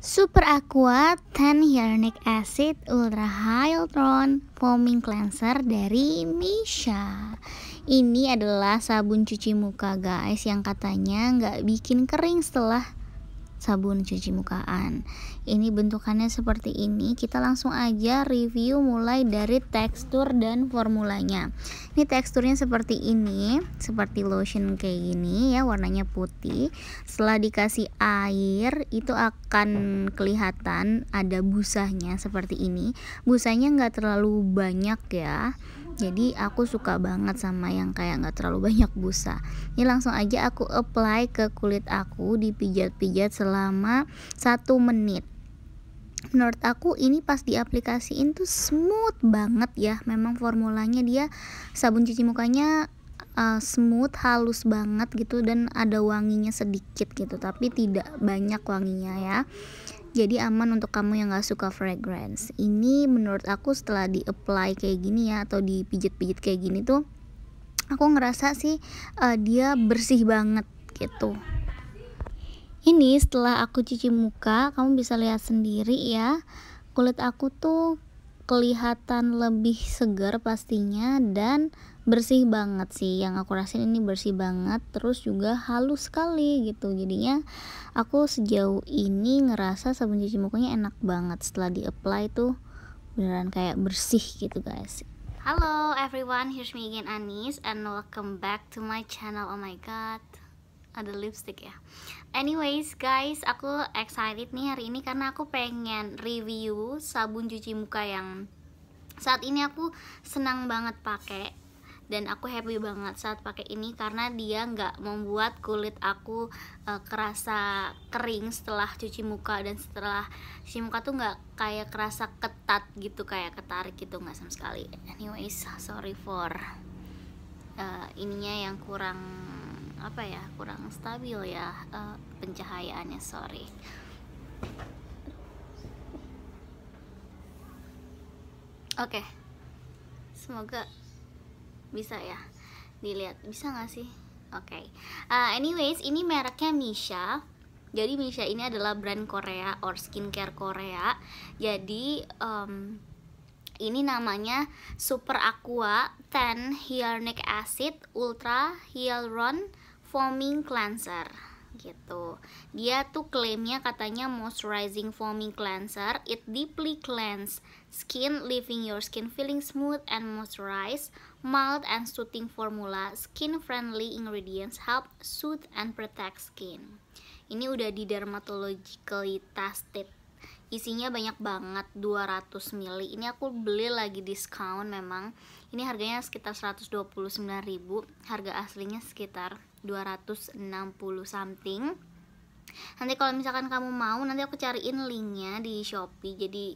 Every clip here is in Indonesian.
Super Aqua 10 Hyaluronic Acid Ultra Hyaluron Foaming Cleanser dari Misha Ini adalah sabun cuci muka guys yang katanya nggak bikin kering setelah sabun cuci mukaan. Ini bentukannya seperti ini. Kita langsung aja review mulai dari tekstur dan formulanya. Ini teksturnya seperti ini, seperti lotion kayak gini ya, warnanya putih. Setelah dikasih air, itu akan kelihatan ada busanya seperti ini. Busanya nggak terlalu banyak ya jadi aku suka banget sama yang kayak nggak terlalu banyak busa ini langsung aja aku apply ke kulit aku dipijat-pijat selama satu menit menurut aku ini pas diaplikasiin tuh smooth banget ya memang formulanya dia sabun cuci mukanya uh, smooth halus banget gitu dan ada wanginya sedikit gitu tapi tidak banyak wanginya ya jadi aman untuk kamu yang gak suka fragrance ini menurut aku setelah di apply kayak gini ya atau dipijit-pijit kayak gini tuh aku ngerasa sih uh, dia bersih banget gitu ini setelah aku cuci muka kamu bisa lihat sendiri ya kulit aku tuh kelihatan lebih segar pastinya dan bersih banget sih yang aku rasain ini bersih banget terus juga halus sekali gitu jadinya aku sejauh ini ngerasa sabun cuci mukanya enak banget setelah di apply tuh beneran kayak bersih gitu guys Halo everyone, here's me again Anis and welcome back to my channel. Oh my god, ada lipstick ya anyways guys aku excited nih hari ini karena aku pengen review sabun cuci muka yang saat ini aku senang banget pakai dan aku happy banget saat pakai ini karena dia nggak membuat kulit aku e, kerasa kering setelah cuci muka dan setelah cuci muka tuh nggak kayak kerasa ketat gitu kayak ketarik gitu nggak sama sekali anyways sorry for e, ininya yang kurang apa ya kurang stabil ya uh, pencahayaannya sorry oke okay. semoga bisa ya dilihat bisa nggak sih oke okay. uh, eh, anyways ini mereknya Misha jadi Misha ini adalah brand Korea or skincare Korea jadi um, ini namanya Super Aqua 10 Hyaluronic Acid Ultra Hyaluron foaming cleanser gitu. Dia tuh klaimnya katanya moisturizing foaming cleanser, it deeply cleans skin, leaving your skin feeling smooth and moisturized. Mild and soothing formula, skin-friendly ingredients help soothe and protect skin. Ini udah di dermatologically tested. Isinya banyak banget, 200 ml. Ini aku beli lagi discount memang. Ini harganya sekitar 129.000, harga aslinya sekitar 260 something nanti kalau misalkan kamu mau nanti aku cariin linknya di shopee jadi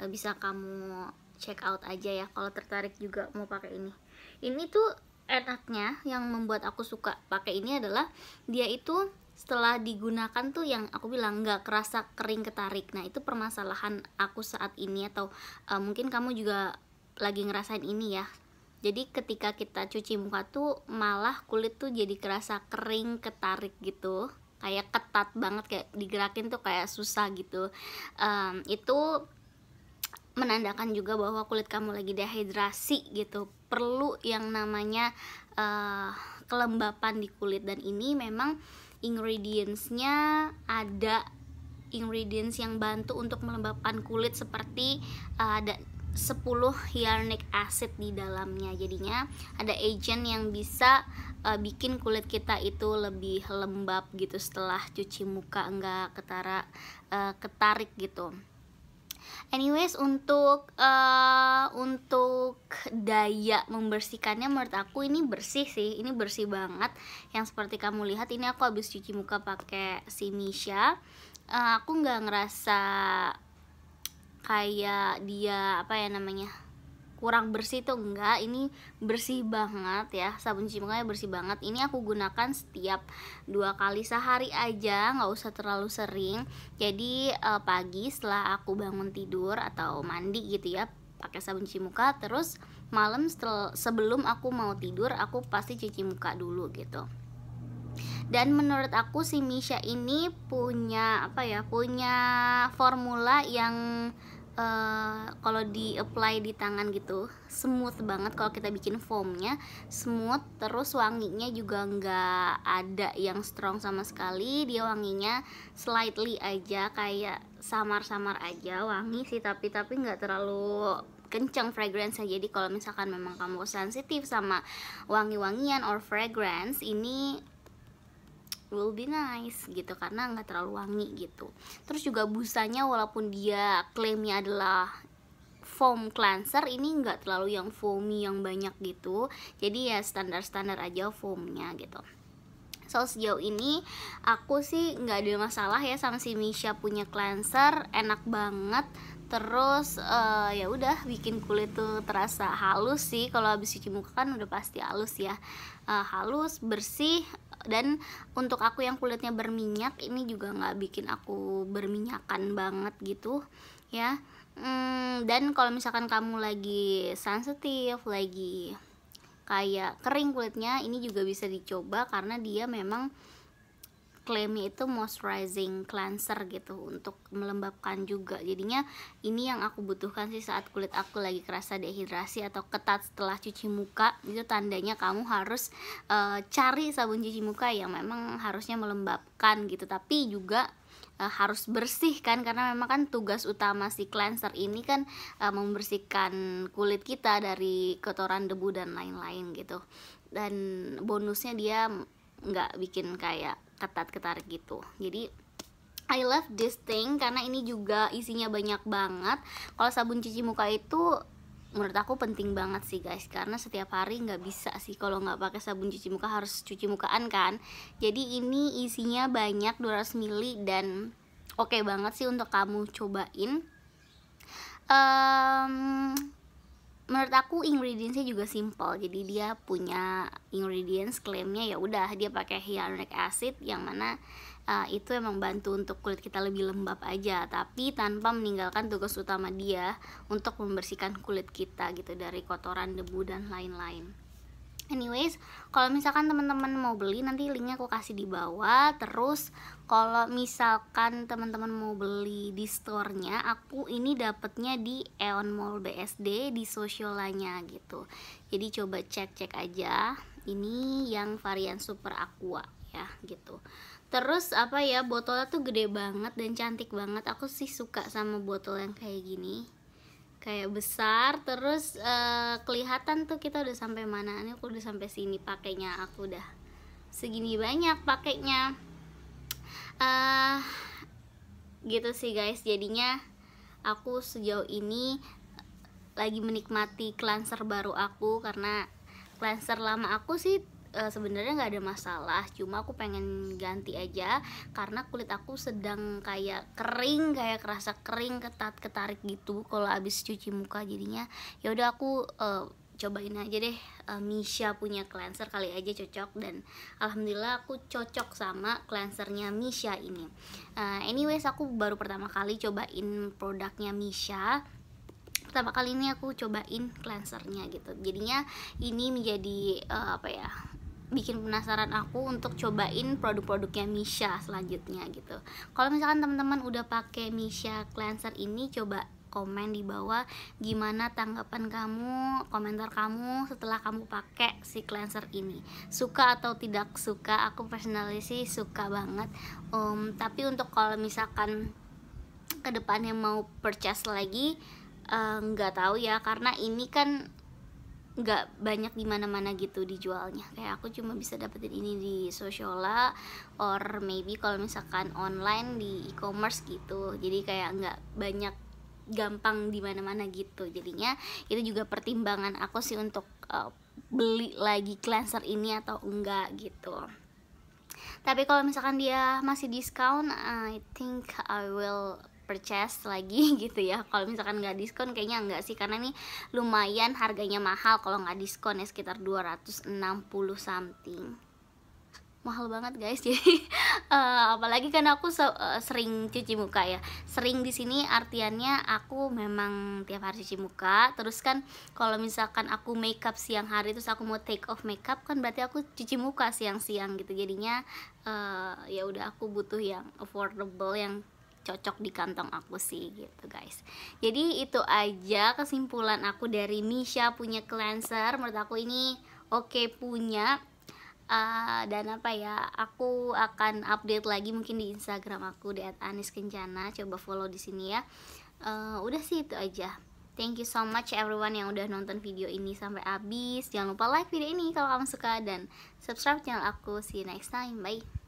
eh, bisa kamu check out aja ya kalau tertarik juga mau pakai ini ini tuh enaknya yang membuat aku suka pakai ini adalah dia itu setelah digunakan tuh yang aku bilang nggak kerasa kering ketarik nah itu permasalahan aku saat ini atau uh, mungkin kamu juga lagi ngerasain ini ya jadi ketika kita cuci muka tuh malah kulit tuh jadi kerasa kering ketarik gitu kayak ketat banget kayak digerakin tuh kayak susah gitu um, itu menandakan juga bahwa kulit kamu lagi dehidrasi gitu perlu yang namanya uh, kelembapan di kulit dan ini memang ingredientsnya ada ingredients yang bantu untuk melembabkan kulit seperti uh, ada 10 hyaluronic acid di dalamnya jadinya ada agent yang bisa uh, bikin kulit kita itu lebih lembab gitu setelah cuci muka enggak ketara uh, ketarik gitu anyways untuk uh, untuk daya membersihkannya menurut aku ini bersih sih ini bersih banget yang seperti kamu lihat ini aku habis cuci muka pakai si Misha uh, aku nggak ngerasa kayak dia apa ya namanya kurang bersih tuh enggak ini bersih banget ya sabun cuci muka bersih banget ini aku gunakan setiap dua kali sehari aja nggak usah terlalu sering jadi eh, pagi setelah aku bangun tidur atau mandi gitu ya pakai sabun cuci muka terus malam setel sebelum aku mau tidur aku pasti cuci muka dulu gitu dan menurut aku si Misha ini punya apa ya punya formula yang Uh, kalau di apply di tangan gitu smooth banget kalau kita bikin foamnya smooth terus wanginya juga nggak ada yang strong sama sekali dia wanginya slightly aja kayak samar-samar aja wangi sih tapi tapi nggak terlalu kenceng fragrance -nya. jadi kalau misalkan memang kamu sensitif sama wangi-wangian or fragrance ini will be nice gitu karena nggak terlalu wangi gitu terus juga busanya walaupun dia klaimnya adalah foam cleanser ini nggak terlalu yang foamy yang banyak gitu jadi ya standar-standar aja foamnya gitu So sejauh ini aku sih nggak ada masalah ya sama si Misha punya cleanser, enak banget terus uh, ya udah bikin kulit tuh terasa halus sih kalau habis cuci muka kan udah pasti halus ya uh, halus bersih dan untuk aku yang kulitnya berminyak ini juga nggak bikin aku berminyakan banget gitu ya hmm, dan kalau misalkan kamu lagi sensitif lagi kayak kering kulitnya ini juga bisa dicoba karena dia memang klaimnya itu moisturizing cleanser gitu untuk melembabkan juga jadinya ini yang aku butuhkan sih saat kulit aku lagi kerasa dehidrasi atau ketat setelah cuci muka itu tandanya kamu harus uh, cari sabun cuci muka yang memang harusnya melembabkan gitu tapi juga eh, harus bersih kan karena memang kan tugas utama si cleanser ini kan uh, membersihkan kulit kita dari kotoran debu dan lain-lain gitu dan bonusnya dia nggak bikin kayak ketat ketar gitu jadi I love this thing karena ini juga isinya banyak banget kalau sabun cuci muka itu menurut aku penting banget sih guys karena setiap hari nggak bisa sih kalau nggak pakai sabun cuci muka harus cuci mukaan kan jadi ini isinya banyak 200 mili dan oke okay banget sih untuk kamu cobain um, menurut aku ingredientsnya juga simple jadi dia punya ingredients klaimnya ya udah dia pakai hyaluronic acid yang mana uh, itu emang bantu untuk kulit kita lebih lembab aja tapi tanpa meninggalkan tugas utama dia untuk membersihkan kulit kita gitu dari kotoran debu dan lain-lain anyways kalau misalkan teman-teman mau beli nanti linknya aku kasih di bawah terus kalau misalkan teman-teman mau beli di store-nya aku ini dapatnya di Eon Mall BSD di Sociolanya gitu jadi coba cek-cek aja ini yang varian super aqua ya gitu terus apa ya botolnya tuh gede banget dan cantik banget aku sih suka sama botol yang kayak gini kayak besar terus uh, kelihatan tuh kita udah sampai mana ini aku udah sampai sini pakainya aku udah segini banyak pakainya uh, gitu sih guys jadinya aku sejauh ini lagi menikmati cleanser baru aku karena cleanser lama aku sih uh, sebenarnya nggak ada masalah cuma aku pengen ganti aja karena kulit aku sedang kayak kering kayak kerasa kering ketat ketarik gitu kalau abis cuci muka jadinya ya udah aku uh, cobain aja deh uh, Misha punya cleanser kali aja cocok dan alhamdulillah aku cocok sama cleansernya Misha ini uh, anyways aku baru pertama kali cobain produknya Misha pertama kali ini aku cobain cleansernya gitu jadinya ini menjadi uh, apa ya bikin penasaran aku untuk cobain produk-produknya Misha selanjutnya gitu. Kalau misalkan teman-teman udah pakai Misha cleanser ini coba komen di bawah gimana tanggapan kamu, komentar kamu setelah kamu pakai si cleanser ini. Suka atau tidak suka, aku personally sih suka banget. Um, tapi untuk kalau misalkan kedepannya mau purchase lagi, eh, nggak uh, tahu ya karena ini kan nggak banyak di mana mana gitu dijualnya kayak aku cuma bisa dapetin ini di Sociola or maybe kalau misalkan online di e-commerce gitu jadi kayak nggak banyak gampang di mana mana gitu jadinya itu juga pertimbangan aku sih untuk uh, beli lagi cleanser ini atau enggak gitu tapi kalau misalkan dia masih diskon I think I will purchase lagi gitu ya kalau misalkan nggak diskon kayaknya nggak sih karena ini lumayan harganya mahal kalau nggak diskon ya sekitar 260 something mahal banget guys jadi uh, apalagi kan aku so, uh, eh, sering cuci muka ya sering di sini artiannya aku memang tiap hari cuci muka terus kan kalau misalkan aku makeup siang hari terus aku mau take off makeup kan berarti aku cuci muka siang-siang gitu jadinya uh, ya udah aku butuh yang affordable yang cocok di kantong aku sih gitu guys jadi itu aja kesimpulan aku dari Misha punya cleanser menurut aku ini oke okay punya uh, dan apa ya aku akan update lagi mungkin di Instagram aku di @aniskencana coba follow di sini ya uh, udah sih itu aja thank you so much everyone yang udah nonton video ini sampai habis jangan lupa like video ini kalau kamu suka dan subscribe channel aku see you next time bye